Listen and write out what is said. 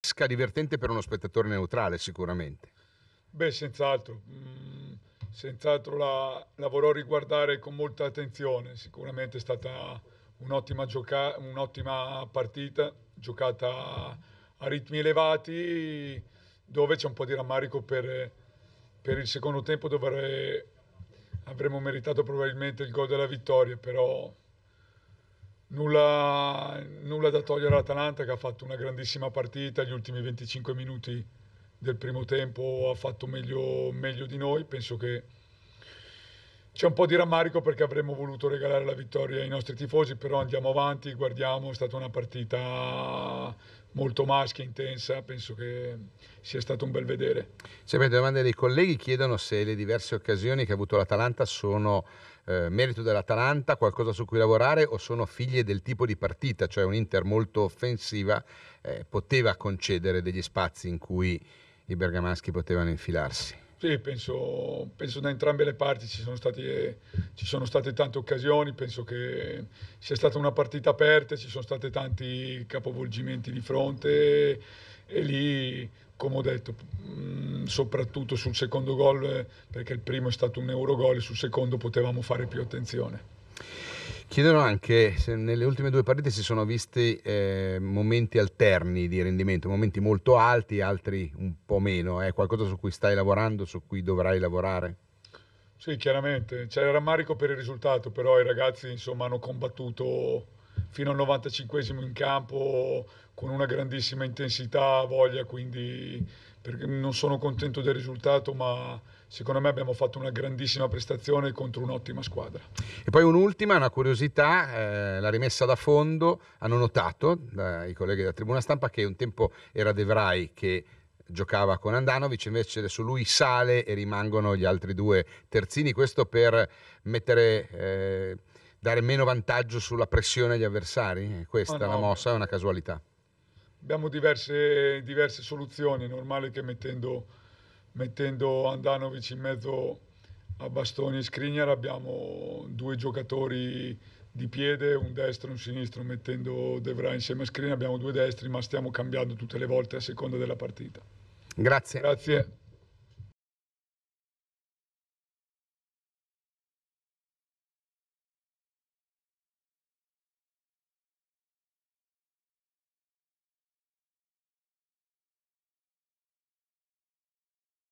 pesca divertente per uno spettatore neutrale sicuramente. Beh, senz'altro, mm, senz'altro la, la, vorrò riguardare con molta attenzione, sicuramente è stata un'ottima, gioca- un'ottima partita, giocata a ritmi elevati, dove c'è un po' di rammarico per, per il secondo tempo dove avremmo meritato probabilmente il gol della vittoria, però Nulla, nulla da togliere all'Atalanta che ha fatto una grandissima partita, gli ultimi 25 minuti del primo tempo ha fatto meglio, meglio di noi, penso che c'è un po' di rammarico perché avremmo voluto regalare la vittoria ai nostri tifosi, però andiamo avanti, guardiamo, è stata una partita molto maschia, intensa, penso che sia stato un bel vedere. Sempre domande dei colleghi chiedono se le diverse occasioni che ha avuto l'Atalanta sono eh, merito dell'Atalanta, qualcosa su cui lavorare o sono figlie del tipo di partita, cioè un'Inter molto offensiva eh, poteva concedere degli spazi in cui i bergamaschi potevano infilarsi. Sì, penso, penso, da entrambe le parti ci sono, state, ci sono, state, tante occasioni, penso che sia stata una partita aperta, ci sono stati tanti capovolgimenti di fronte e lì, come ho detto, mm, soprattutto sul secondo gol, perché il primo è stato un euro gol sul secondo potevamo fare più attenzione. Chiedono anche se nelle ultime due partite si sono visti eh, momenti alterni di rendimento, momenti molto alti, altri un po' meno. È qualcosa su cui stai lavorando, su cui dovrai lavorare? Sì, chiaramente. C'è il rammarico per il risultato, però i ragazzi insomma, hanno combattuto fino al 95 in campo con una grandissima intensità, voglia, quindi non sono contento del risultato, ma secondo me abbiamo fatto una grandissima prestazione contro un'ottima squadra. E poi un'ultima, una curiosità, eh, la rimessa da fondo, hanno notato dai eh, colleghi della tribuna stampa che un tempo era De Vrij che giocava con Andanovic, invece adesso lui sale e rimangono gli altri due terzini, questo per mettere... Eh, dare meno vantaggio sulla pressione agli avversari? Questa ah, no. la mossa è una casualità. Abbiamo diverse, diverse soluzioni, è normale che mettendo, mettendo Andanovic in mezzo a Bastoni e Skriniar abbiamo due giocatori di piede, un destro e un sinistro, mettendo De Vrij insieme a Skriniar abbiamo due destri, ma stiamo cambiando tutte le volte a seconda della partita. Grazie. Grazie.